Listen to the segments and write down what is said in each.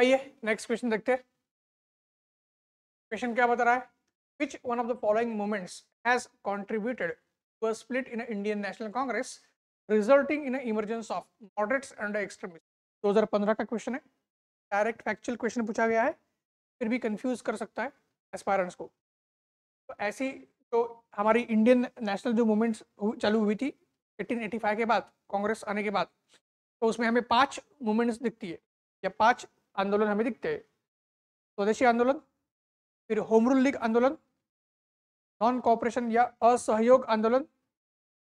आइए next question देखते हैं क्वेश्चन क्या बता रहा है which one of the following movements has contributed to split in Indian National Congress resulting in emergence of moderates and extremist 2015 का क्वेश्चन है डायरेक्ट फैक्चुअल क्वेश्चन पूछा गया है फिर भी कंफ्यूज कर सकता है एस्पायरेंट्स को तो ऐसी तो हमारी इंडियन नेशनल जो मूवमेंट्स चालू हुई थी 1885 के बाद कांग्रेस आने के बाद तो उसमें हमें पांच मूवमेंट्स दिखती है या पांच आंदोलन हमें दिखते हैं स्वदेशी आंदोलन फिर होमरूल लीग आंदोलन नॉन कॉपरेशन या असहयोग आंदोलन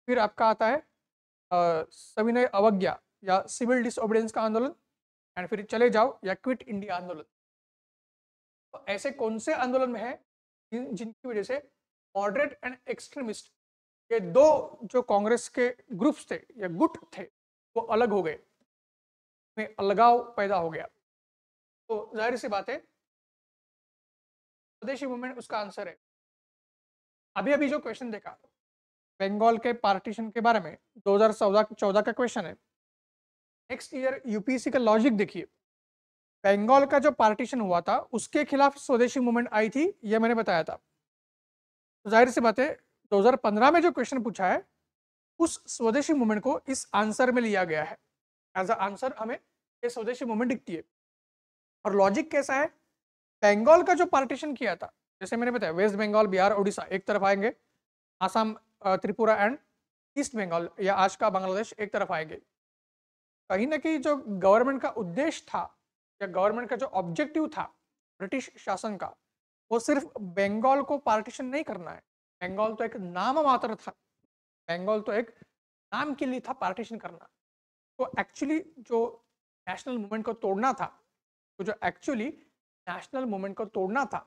फिर आपका आता है सविनय अवज्ञा या सिविल डिसोबीडियंस का आंदोलन एंड फिर चले जाओ या क्विट इंडिया आंदोलन तो ऐसे कौन से आंदोलन में है जिन, जिनकी वजह से मॉडरेट एंड एक्सट्रीमिस्ट ये दो जो कांग्रेस के ग्रुप्स थे या गुट थे वो अलग हो गए में अलगाव पैदा हो गया तो जाहिर सी बात है स्वदेशी मूवमेंट उसका आंसर है अभी अभी जो क्वेश्चन देखा बंगाल के पार्टीशन के बारे में 2014 का क्वेश्चन है नेक्स्ट ईयर यूपीएससी का लॉजिक देखिए बंगाल का जो पार्टीशन हुआ था उसके खिलाफ स्वदेशी मूवमेंट आई थी यह मैंने बताया था तो जाहिर सी बात है दो में जो क्वेश्चन पूछा है उस स्वदेशी मूवमेंट को इस आंसर में लिया गया है एज अ आंसर हमें ये स्वदेशी मूवमेंट दिखती है और लॉजिक कैसा है बंगाल का जो पार्टीशन किया था जैसे मैंने बताया वेस्ट बंगाल बिहार उड़ीसा एक तरफ आएंगे आसाम त्रिपुरा एंड ईस्ट बंगाल या आज का बांग्लादेश एक तरफ आएंगे कहीं ना कहीं जो गवर्नमेंट का उद्देश्य था या गवर्नमेंट का जो ऑब्जेक्टिव था ब्रिटिश शासन का वो सिर्फ बंगाल को पार्टीशन नहीं करना है बंगाल तो एक नाम मात्र था बंगाल तो एक नाम के लिए था पार्टीशन करना तो एक्चुअली जो नेशनल मूवमेंट को तोड़ना था तो जो एक्चुअली नेशनल मूवमेंट को तोड़ना था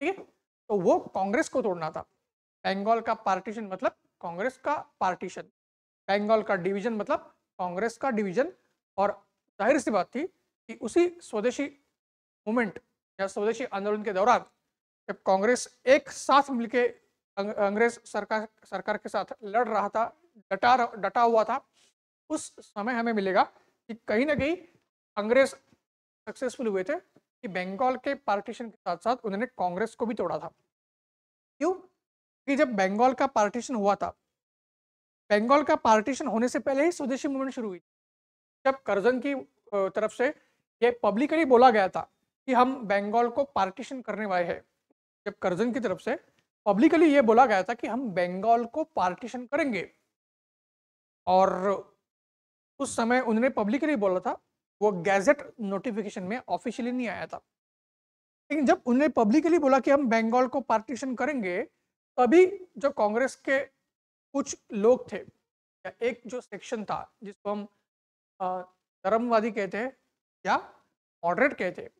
ठीक है तो वो कांग्रेस को तोड़ना था बंगाल का पार्टीशन मतलब कांग्रेस का पार्टीशन बंगाल का डिवीजन मतलब कांग्रेस का डिवीजन और जाहिर सी बात थी कि उसी स्वदेशी मूवमेंट या स्वदेशी आंदोलन के दौरान जब कांग्रेस एक साथ मिलकर अंग्रेज सरकार सरकार के साथ लड़ रहा था डटा डटा हुआ था उस समय हमें मिलेगा कि कहीं ना कहीं अंग्रेज सक्सेसफुल हुए थे कि बंगाल के पार्टीशन के साथ साथ उन्होंने कांग्रेस को भी तोड़ा था क्यों कि जब बंगाल का पार्टीशन हुआ था बंगाल का पार्टीशन होने से पहले ही स्वदेशी मूवमेंट शुरू हुई जब करजन की तरफ से ये पब्लिकली बोला गया था कि हम बंगाल को पार्टीशन करने वाले हैं जब करजन की तरफ से पब्लिकली ये बोला गया था कि हम बंगाल को पार्टीशन करेंगे और उस समय उन्होंने पब्लिकली बोला था वो गैजेट नोटिफिकेशन में ऑफिशियली नहीं आया था लेकिन जब उन्होंने पब्लिकली बोला कि हम बंगाल को पार्टीशन करेंगे तभी जो कांग्रेस के कुछ लोग थे या एक जो सेक्शन था जिसको हम धर्मवादी कहते हैं या मॉडरेट कहते हैं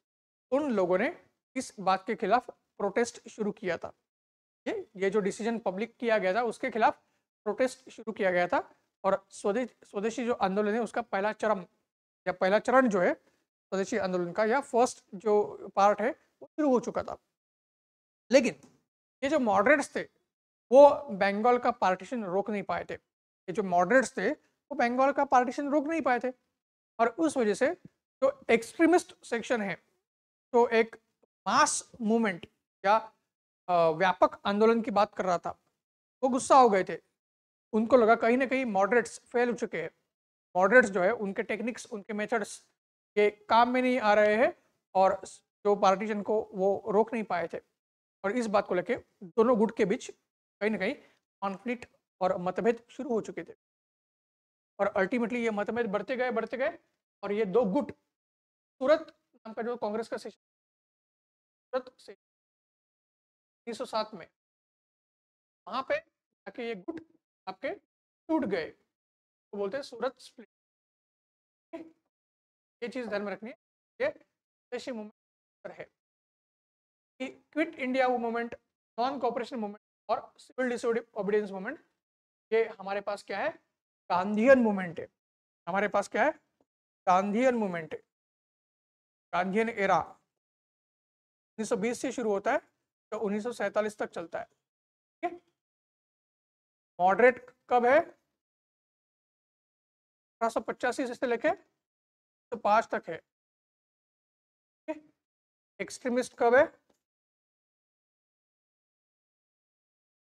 उन लोगों ने इस बात के खिलाफ प्रोटेस्ट शुरू किया था ये ये जो डिसीजन पब्लिक किया गया था उसके खिलाफ प्रोटेस्ट शुरू किया गया था और स्वदेश स्वदेशी जो आंदोलन है उसका पहला चरम या पहला चरण जो है स्वदेशी आंदोलन का या फर्स्ट जो पार्ट है वो शुरू हो चुका था लेकिन ये जो मॉडरेट्स थे वो बंगाल का पार्टीशन रोक नहीं पाए थे ये जो मॉडरेट्स थे वो बंगाल का पार्टीशन रोक नहीं पाए थे और उस वजह से जो एक्सट्रीमिस्ट सेक्शन है तो एक मास मूवमेंट या व्यापक आंदोलन की बात कर रहा था वो गुस्सा हो गए थे उनको लगा कहीं ना कहीं मॉडरेट्स फेल हो चुके हैं मॉडरेट्स जो है उनके टेक्निक्स उनके मेथड्स के काम में नहीं आ रहे हैं और जो पार्टीजन को वो रोक नहीं पाए थे और इस बात को लेके दोनों गुट के बीच कहीं ना कहीं कॉन्फ्लिक्ट और मतभेद शुरू हो चुके थे और अल्टीमेटली ये मतभेद बढ़ते गए बढ़ते गए और ये दो गुट तुरंत नाम का जो कांग्रेस का सेशन तुरंत से उन्नीस में वहाँ पे जाके ये गुट आपके टूट गए तो बोलते हैं सूरत स्प्लिट ये चीज़ ध्यान में रखनी है ये स्वदेशी मूवमेंट पर है कि Quit India movement non cooperation movement और सिविल डिसऑबीडियंस मूवमेंट ये हमारे पास क्या है गांधीयन मूवमेंट है हमारे पास क्या है गांधीयन मूवमेंट है गांधीयन एरा 1920 से शुरू होता है तो उन्नीस तक चलता है ठीक है मॉडरेट कब है अठारह से लेके तो पांच तक है एक्सट्रीमिस्ट कब है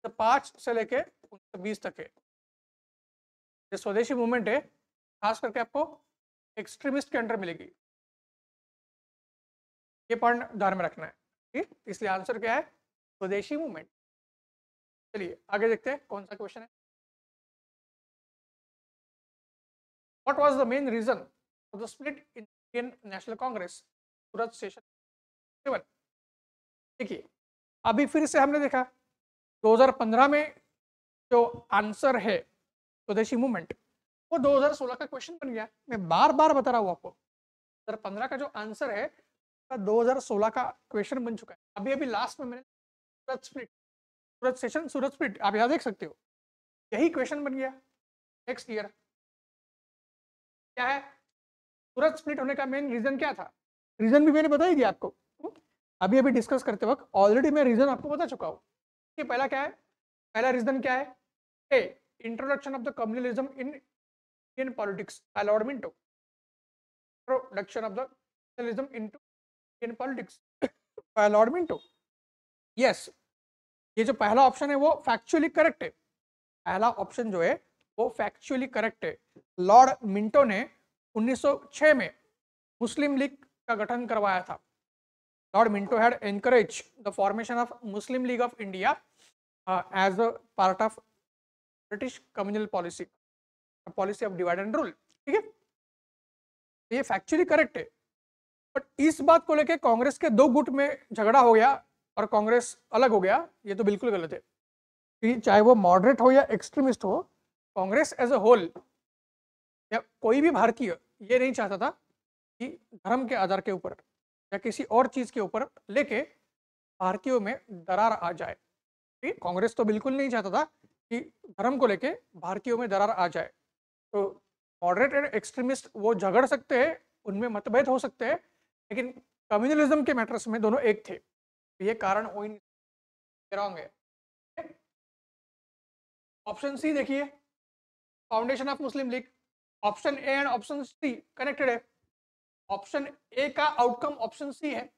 तो पांच से लेके उन्नीस बीस तक है ये स्वदेशी मूवमेंट है खास करके आपको एक्सट्रीमिस्ट के अंडर मिलेगी ये पॉइंट ध्यान में रखना है ठीक इसलिए आंसर क्या है स्वदेशी मूवमेंट चलिए आगे देखते हैं कौन सा क्वेश्चन है what was the main reason of the split Indian National Congress Session session देखिए अभी फिर से हमने देखा 2015 में जो आंसर है स्वदेशी मूवमेंट वो 2016 का क्वेश्चन बन गया मैं बार बार बता रहा हूँ आपको 2015 का जो आंसर है 2016 का क्वेश्चन बन चुका है अभी अभी लास्ट में मैंने Surat split Surat session Surat split आप यहाँ देख सकते हो यही क्वेश्चन बन गया नेक्स्ट ईयर क्या है तुरंत स्प्लिट होने का मेन रीजन क्या था रीजन भी मैंने बताई दिया आपको अभी अभी डिस्कस करते वक्त ऑलरेडी मैं रीजन आपको बता चुका हूँ कि पहला क्या है पहला रीजन क्या है a introduction of the communalism in Indian politics allotment introduction of the communalism to Indian politics allotment yes ये जो पहला ऑप्शन है वो फैक्चुअली करेक्ट है पहला ऑप्शन जो है वो फैक्चुअली करेक्ट है लॉर्ड मिंटो ने 1906 में मुस्लिम लीग का गठन करवाया था Lord Minto had encourage the formation of Muslim League of India as a part of British communal policy policy of divide and rule ठीक है तो ये फैक्चुअली करेक्ट है बट इस बात को लेकर कांग्रेस के दो गुट में झगड़ा हो गया और कांग्रेस अलग हो गया ये तो बिल्कुल गलत है चाहे वो मॉडरेट हो या एक्सट्रीमिस्ट हो कांग्रेस एज अ होल या कोई भी भारतीय ये नहीं चाहता था कि धर्म के आधार के ऊपर या किसी और चीज़ के ऊपर लेके भारतीयों में दरार आ जाए कांग्रेस तो बिल्कुल नहीं चाहता था कि धर्म को लेके भारतीयों में दरार आ जाए तो मॉडरेट एंड एक्सट्रीमिस्ट वो झगड़ सकते हैं उनमें मतभेद हो सकते हैं लेकिन कम्युनलिज्म के मैटर्स में दोनों एक थे तो ये कारण हो ही नहीं है ऑप्शन सी देखिए foundation of Muslim League option A and option C connected है ऑप्शन ए का आउटकम ऑप्शन सी है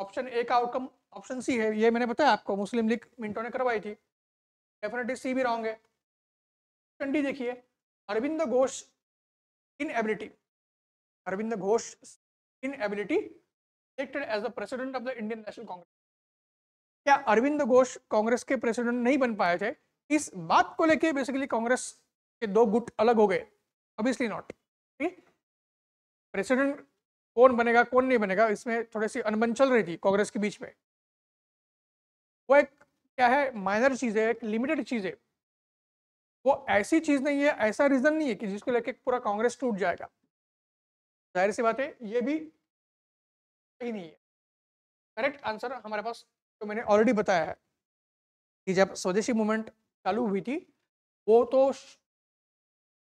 ऑप्शन ए का आउटकम ऑप्शन सी है ये मैंने बताया आपको मुस्लिम लीग मिंटो ने करवाई थी डेफिनेटली सी भी रॉन्ग है ऑप्शन डी देखिए Aurobindo Ghosh inability Aurobindo Ghosh inability selected as the president of the Indian National Congress क्या अरविंद घोष कांग्रेस के प्रेसिडेंट नहीं बन पाए थे इस बात को लेके बेसिकली कांग्रेस के दो गुट अलग हो गए ऑब्वियसली नॉट ठीक प्रेसिडेंट कौन बनेगा कौन नहीं बनेगा इसमें थोड़ी सी अनबन चल रही थी कांग्रेस के बीच में वो एक क्या है माइनर चीज़ है एक लिमिटेड चीज़ है वो ऐसी चीज़ नहीं है ऐसा रीज़न नहीं है कि जिसको लेके पूरा कांग्रेस टूट जाएगा जाहिर सी बात है ये भी सही नहीं है करेक्ट आंसर हमारे पास तो मैंने ऑलरेडी बताया है कि जब स्वदेशी मूवमेंट चालू हुई थी वो तो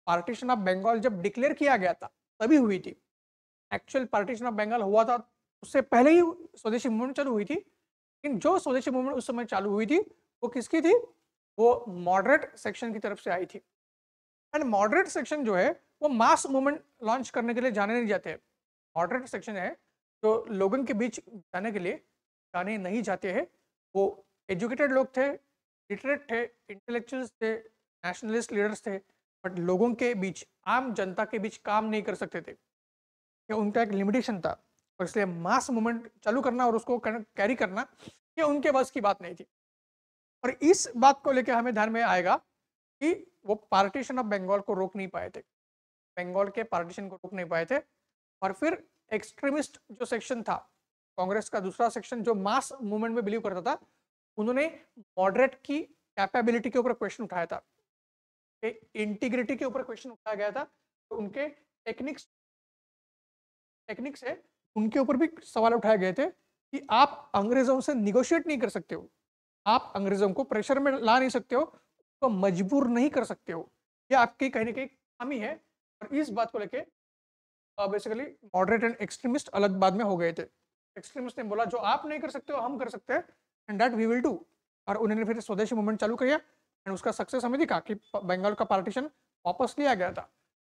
पार्टीशन ऑफ बंगाल जब डिक्लेयर किया गया था तभी हुई थी एक्चुअल पार्टीशन ऑफ बंगाल हुआ था उससे पहले ही स्वदेशी मूवमेंट चालू हुई थी लेकिन जो स्वदेशी मूवमेंट उस समय चालू हुई थी वो किसकी थी वो मॉडरेट सेक्शन की तरफ से आई थी एंड मॉडरेट सेक्शन जो है वो मास मूवमेंट लॉन्च करने के लिए जाने नहीं जाते मॉडरेट सेक्शन है जो लोगों के बीच जाने के लिए जाने नहीं जाते हैं वो एजुकेटेड लोग थे लिटरेट थे इंटेलेक्चुअल्स थे नेशनलिस्ट लीडर्स थे बट लोगों के बीच आम जनता के बीच काम नहीं कर सकते थे ये उनका एक लिमिटेशन था और इसलिए मास मूवमेंट चालू करना और उसको कैरी करना ये उनके बस की बात नहीं थी और इस बात को लेकर हमें ध्यान में आएगा कि वो पार्टीशन ऑफ बंगाल को रोक नहीं पाए थे बंगाल के पार्टीशन को रोक नहीं पाए थे और फिर एक्सट्रीमिस्ट जो सेक्शन था कांग्रेस का दूसरा सेक्शन जो मास मूवमेंट में बिलीव करता था उन्होंने मॉडरेट की कैपेबिलिटी के ऊपर क्वेश्चन उठाया था इंटीग्रिटी के ऊपर क्वेश्चन उठाया गया था तो उनके टेक्निक्स टेक्निक्स है उनके ऊपर भी सवाल उठाए गए थे कि आप अंग्रेजों से निगोशिएट नहीं कर सकते हो आप अंग्रेजों को प्रेशर में ला नहीं सकते हो उसको तो मजबूर नहीं कर सकते हो ये आपकी कहीं ना कहीं खामी है और इस बात को लेके बेसिकली मॉडरेट एंड एक्सट्रीमिस्ट अलग बाद में हो गए थे एक्सट्रीमिस्ट ने बोला जो आप नहीं कर सकते हो हम कर सकते हैं and that we will do और उन्होंने फिर स्वदेशी मूवमेंट चालू किया एंड उसका सक्सेस हमें दिखा कि बंगाल का पार्टीशन वापस लिया गया था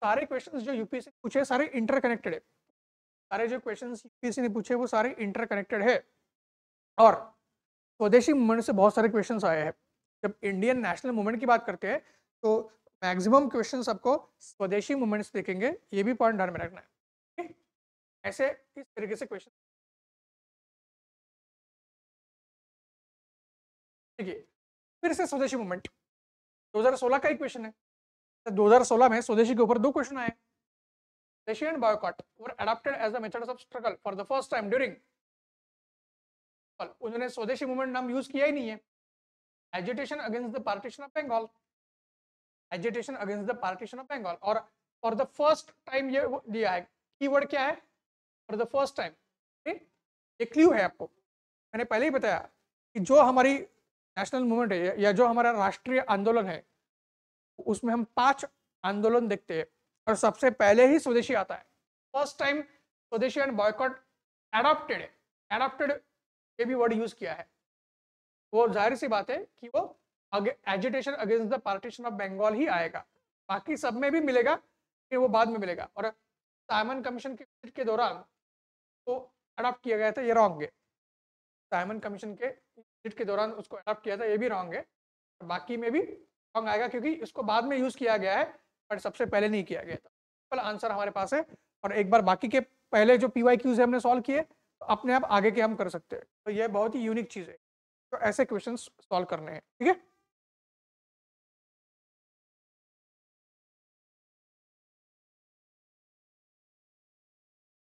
सारे क्वेश्चन जो यूपीएससी ने पूछे सारे इंटरकनेक्टेड है सारे जो क्वेश्चन यूपीएससी ने पूछे वो सारे इंटरकनेक्टेड है और स्वदेशी मूवमेंट से बहुत सारे क्वेश्चन आए हैं जब इंडियन नेशनल मूवमेंट की बात करते हैं तो मैक्सिमम क्वेश्चन आपको स्वदेशी मूवमेंट से देखेंगे ये भी पॉइंट ध्यान में रखना है ऐसे इस तरीके से क्वेश्चन देखिए फिर से स्वदेशी मूवमेंट 2016 का एक क्वेश्चन है दो हजार सोलह में स्वदेशी के ऊपर दो क्वेश्चन आए रशियन boycott were adopted as the method of struggle for the first time during उन्होंने स्वदेशी मूवमेंट नाम यूज किया ही नहीं है agitation against the partition of Bengal agitation against the partition of Bengal और फॉर द फर्स्ट टाइम ये दिया है कीवर्ड क्या है फॉर द फर्स्ट टाइम ये क्ल्यू है आपको मैंने पहले ही बताया कि जो हमारी नेशनल मूवमेंट है या जो हमारा राष्ट्रीय आंदोलन है उसमें हम पांच आंदोलन देखते हैं और सबसे पहले ही स्वदेशी आता है first time swadeshi and boycott adopted है एडॉप्टेड ये भी वर्ड यूज किया है वो जाहिर सी बात है कि वो agitation against the partition of Bengal ही आएगा बाकी सब में भी मिलेगा फिर वो बाद में मिलेगा और साइमन कमीशन के के दौरान वो तो अडॉप्ट किया गया था ये रॉन्ग है साइमन कमीशन के बजट के दौरान उसको अडॉप्ट किया था ये भी रॉन्ग है बाकी में भी रॉन्ग आएगा क्योंकि इसको बाद में यूज़ किया गया है बट सबसे पहले नहीं किया गया था सिंपल आंसर हमारे पास है और एक बार बाकी के पहले जो पी वाई क्यूज हमने सॉल्व किए तो अपने आप आगे के हम कर सकते हैं तो यह बहुत ही यूनिक चीज़ है तो ऐसे क्वेश्चन सॉल्व करने हैं ठीक है